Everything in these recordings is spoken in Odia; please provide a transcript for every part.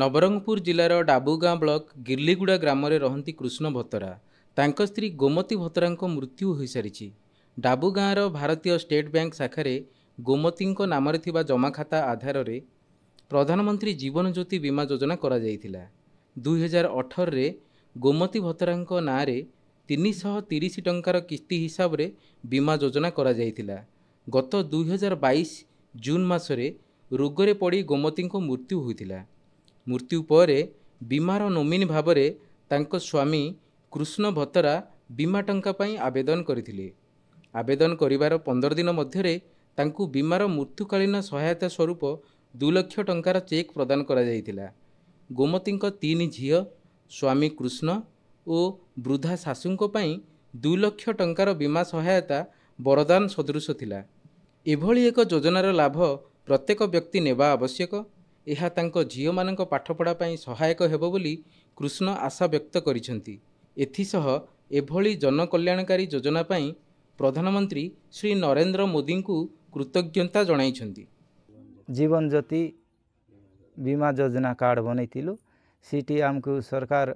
ନବରଙ୍ଗପୁର ଜିଲ୍ଲାର ଡାବୁଗାଁ ବ୍ଲକ ଗିର୍ଲିଗୁଡ଼ା ଗ୍ରାମରେ ରହନ୍ତି କୃଷ୍ଣ ଭତରା ତାଙ୍କ ସ୍ତ୍ରୀ ଗୋମତୀ ଭତରାଙ୍କ ମୃତ୍ୟୁ ହୋଇସାରିଛି ଡାବୁଗାଁର ଭାରତୀୟ ଷ୍ଟେଟ୍ ବ୍ୟାଙ୍କ ଶାଖାରେ ଗୋମତୀଙ୍କ ନାମରେ ଥିବା ଜମାଖାତା ଆଧାରରେ ପ୍ରଧାନମନ୍ତ୍ରୀ ଜୀବନଜ୍ୟୋତି ବୀମା ଯୋଜନା କରାଯାଇଥିଲା ଦୁଇହଜାର ଅଠରରେ ଗୋମତୀ ଭତରାଙ୍କ ନାଁରେ ତିନିଶହ ତିରିଶ ଟଙ୍କାର କିସ୍ତି ହିସାବରେ ବୀମା ଯୋଜନା କରାଯାଇଥିଲା ଗତ ଦୁଇହଜାର ବାଇଶ ଜୁନ୍ ମାସରେ ରୋଗରେ ପଡ଼ି ଗୋମତୀଙ୍କ ମୃତ୍ୟୁ ହୋଇଥିଲା ମୃତ୍ୟୁ ପରେ ବୀମାର ନୋମିନି ଭାବରେ ତାଙ୍କ ସ୍ୱାମୀ କୃଷ୍ଣ ଭତରା ବୀମା ଟଙ୍କା ପାଇଁ ଆବେଦନ କରିଥିଲେ ଆବେଦନ କରିବାର ପନ୍ଦର ଦିନ ମଧ୍ୟରେ ତାଙ୍କୁ ବୀମାର ମୃତ୍ୟୁକାଳୀନ ସହାୟତା ସ୍ୱରୂପ ଦୁଇ ଲକ୍ଷ ଟଙ୍କାର ଚେକ୍ ପ୍ରଦାନ କରାଯାଇଥିଲା ଗୋମତୀଙ୍କ ତିନି ଝିଅ ସ୍ୱାମୀ କୃଷ୍ଣ ଓ ବୃଦ୍ଧା ଶାଶୁଙ୍କ ପାଇଁ ଦୁଇ ଲକ୍ଷ ଟଙ୍କାର ବୀମା ସହାୟତା ବରଦାନ ସଦୃଶ ଥିଲା ଏଭଳି ଏକ ଯୋଜନାର ଲାଭ ପ୍ରତ୍ୟେକ ବ୍ୟକ୍ତି ନେବା ଆବଶ୍ୟକ ଏହା ତାଙ୍କ ଝିଅମାନଙ୍କ ପାଠପଢ଼ା ପାଇଁ ସହାୟକ ହେବ ବୋଲି କୃଷ୍ଣ ଆଶା ବ୍ୟକ୍ତ କରିଛନ୍ତି ଏଥିସହ ଏଭଳି ଜନକଲ୍ୟାଣକାରୀ ଯୋଜନା ପାଇଁ ପ୍ରଧାନମନ୍ତ୍ରୀ ଶ୍ରୀ ନରେନ୍ଦ୍ର ମୋଦିଙ୍କୁ କୃତଜ୍ଞତା ଜଣାଇଛନ୍ତି ଜୀବନଜ୍ୟୋତି ବୀମା ଯୋଜନା କାର୍ଡ଼ ବନେଇଥିଲୁ ସେଇଠି ଆମକୁ ସରକାର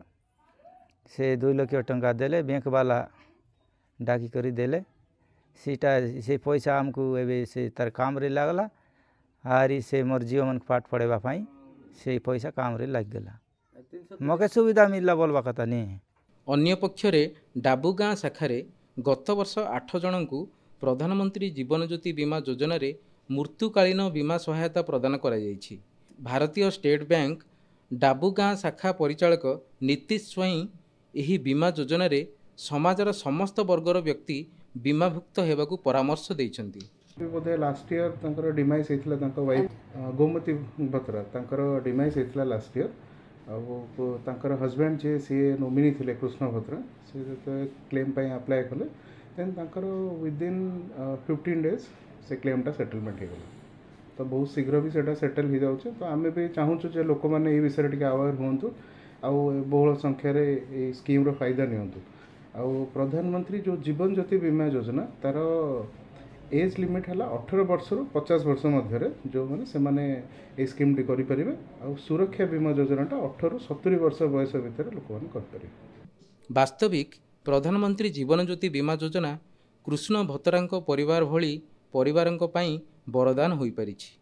ସେ ଦୁଇ ଲକ୍ଷ ଟଙ୍କା ଦେଲେ ବ୍ୟାଙ୍କବାଲା ଡାକି କରି ଦେଲେ ସେଇଟା ସେ ପଇସା ଆମକୁ ଏବେ ସେ ତାର କାମରେ ଲାଗଲା ଆରି ସେ ମୋର ଝିଅମାନଙ୍କୁ ପାଠ ପଢ଼େଇବା ପାଇଁ ସେ ପଇସା କାମରେ ଲାଗିଗଲା ମୋତେ ସୁବିଧା ମିଳିଲା ବୋଲବା କଥା ନି ଅନ୍ୟପକ୍ଷରେ ଡାବୁ ଗାଁ ଶାଖାରେ ଗତବର୍ଷ ଆଠ ଜଣଙ୍କୁ ପ୍ରଧାନମନ୍ତ୍ରୀ ଜୀବନଜ୍ୟୋତି ବୀମା ଯୋଜନାରେ ମୃତ୍ୟୁକାଳୀନ ବୀମା ସହାୟତା ପ୍ରଦାନ କରାଯାଇଛି ଭାରତୀୟ ଷ୍ଟେଟ୍ ବ୍ୟାଙ୍କ ଡାବୁ ଗାଁ ଶାଖା ପରିଚାଳକ ନୀତିଶ ସ୍ୱାଇଁ ଏହି ବୀମା ଯୋଜନାରେ ସମାଜର ସମସ୍ତ ବର୍ଗର ବ୍ୟକ୍ତି ବୀମାଭୁକ୍ତ ହେବାକୁ ପରାମର୍ଶ ଦେଇଛନ୍ତି ବୋଧେ ଲାଷ୍ଟ ଇୟର୍ ତାଙ୍କର ଡିମାଇସ୍ ହେଇଥିଲା ତାଙ୍କ ୱାଇଫ୍ ଗୋମତୀ ବତ୍ରା ତାଙ୍କର ଡିମାଇସ୍ ହେଇଥିଲା ଲାଷ୍ଟ ଇୟର୍ ଆଉ ତାଙ୍କର ହଜବେଣ୍ଡ ଯିଏ ସିଏ ନୋମିନି ଥିଲେ କୃଷ୍ଣ ଭତ୍ରା ସିଏ ଯେତେବେଳେ କ୍ଲେମ୍ ପାଇଁ ଆପ୍ଲାଏ କଲେ ଦେନ୍ ତାଙ୍କର ୱିଦିନ୍ ଫିଫ୍ଟିନ୍ ଡେଜ୍ ସେ କ୍ଲେମ୍ଟା ସେଟଲମେଣ୍ଟ ହେଇଗଲା ତ ବହୁତ ଶୀଘ୍ର ବି ସେଇଟା ସେଟଲ୍ ହେଇଯାଉଛି ତ ଆମେ ବି ଚାହୁଁଛୁ ଯେ ଲୋକମାନେ ଏଇ ବିଷୟରେ ଟିକେ ଆୱାର୍ ହୁଅନ୍ତୁ ଆଉ ବହୁଳ ସଂଖ୍ୟାରେ ଏଇ ସ୍କିମ୍ର ଫାଇଦା ନିଅନ୍ତୁ ଆଉ ପ୍ରଧାନମନ୍ତ୍ରୀ ଯେଉଁ ଜୀବନ ଜ୍ୟୋତି ବୀମା ଯୋଜନା ତା'ର ଏଜ୍ ଲିମିଟ୍ ହେଲା ଅଠର ବର୍ଷରୁ ପଚାଶ ବର୍ଷ ମଧ୍ୟରେ ଯେଉଁମାନେ ସେମାନେ ଏଇ ସ୍କିମ୍ଟି କରିପାରିବେ ଆଉ ସୁରକ୍ଷା ବୀମା ଯୋଜନାଟା ଅଠରରୁ ସତୁରି ବର୍ଷ ବୟସ ଭିତରେ ଲୋକମାନେ କରିପାରିବେ ବାସ୍ତବିକ ପ୍ରଧାନମନ୍ତ୍ରୀ ଜୀବନ ଜ୍ୟୋତି ବୀମା ଯୋଜନା କୃଷ୍ଣ ଭତରାଙ୍କ ପରିବାର ଭଳି ପରିବାରଙ୍କ ପାଇଁ ବରଦାନ ହୋଇପାରିଛି